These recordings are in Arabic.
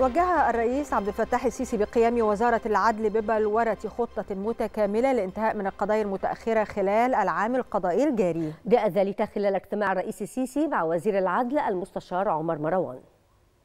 وجه الرئيس عبد الفتاح السيسي بقيام وزارة العدل ببلورة خطة متكاملة لانتهاء من القضايا المتأخرة خلال العام القضائي الجاري جاء ذلك خلال اجتماع الرئيس السيسي مع وزير العدل المستشار عمر مروان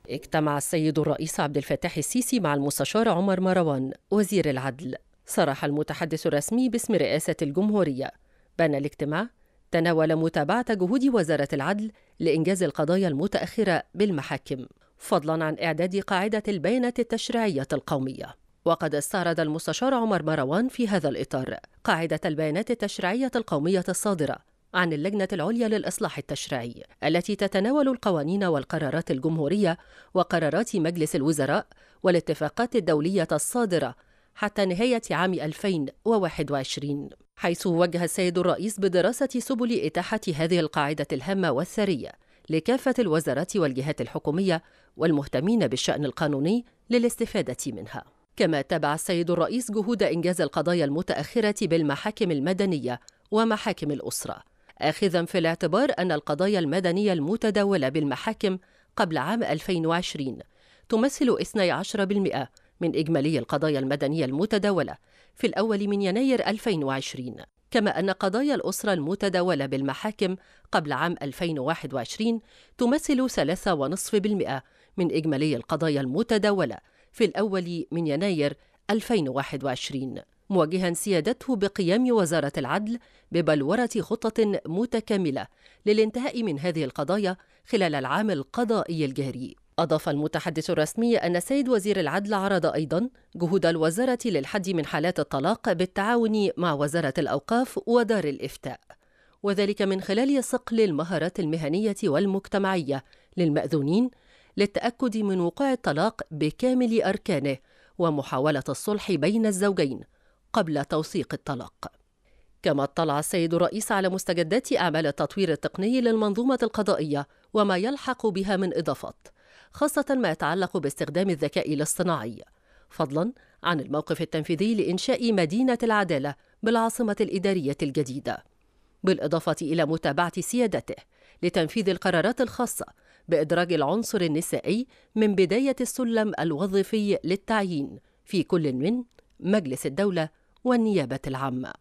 اجتمع السيد الرئيس عبد الفتاح السيسي مع المستشار عمر مروان وزير العدل صرح المتحدث الرسمي باسم رئاسة الجمهورية بأن الاجتماع تناول متابعة جهود وزارة العدل لإنجاز القضايا المتأخرة بالمحاكم فضلا عن إعداد قاعدة البينة التشريعية القومية وقد استعرض المستشار عمر مروان في هذا الإطار قاعدة البيانات التشريعية القومية الصادرة عن اللجنة العليا للإصلاح التشريعي التي تتناول القوانين والقرارات الجمهورية وقرارات مجلس الوزراء والاتفاقات الدولية الصادرة حتى نهاية عام 2021 حيث وجه السيد الرئيس بدراسة سبل إتاحة هذه القاعدة الهامة والثرية لكافة الوزارات والجهات الحكومية والمهتمين بالشأن القانوني للاستفادة منها. كما تابع السيد الرئيس جهود إنجاز القضايا المتأخرة بالمحاكم المدنية ومحاكم الأسرة، آخذا في الاعتبار أن القضايا المدنية المتداولة بالمحاكم قبل عام 2020 تمثل 12% من إجمالي القضايا المدنية المتداولة في الأول من يناير 2020 كما أن قضايا الأسرة المتداولة بالمحاكم قبل عام 2021 تمثل 3.5% من إجمالي القضايا المتداولة في الأول من يناير 2021 مواجها سيادته بقيام وزارة العدل ببلورة خطة متكاملة للانتهاء من هذه القضايا خلال العام القضائي الجاري أضاف المتحدث الرسمي أن السيد وزير العدل عرض أيضا جهود الوزارة للحد من حالات الطلاق بالتعاون مع وزارة الأوقاف ودار الإفتاء وذلك من خلال صقل المهارات المهنية والمجتمعية للمأذونين للتأكد من وقوع الطلاق بكامل أركانه ومحاولة الصلح بين الزوجين قبل توثيق الطلاق. كما اطلع السيد الرئيس على مستجدات أعمال التطوير التقني للمنظومة القضائية وما يلحق بها من إضافات خاصة ما يتعلق باستخدام الذكاء الاصطناعي فضلا عن الموقف التنفيذي لإنشاء مدينة العدالة بالعاصمة الإدارية الجديدة بالإضافة إلى متابعة سيادته لتنفيذ القرارات الخاصة بإدراج العنصر النسائي من بداية السلم الوظيفي للتعيين في كل من مجلس الدولة والنيابة العامة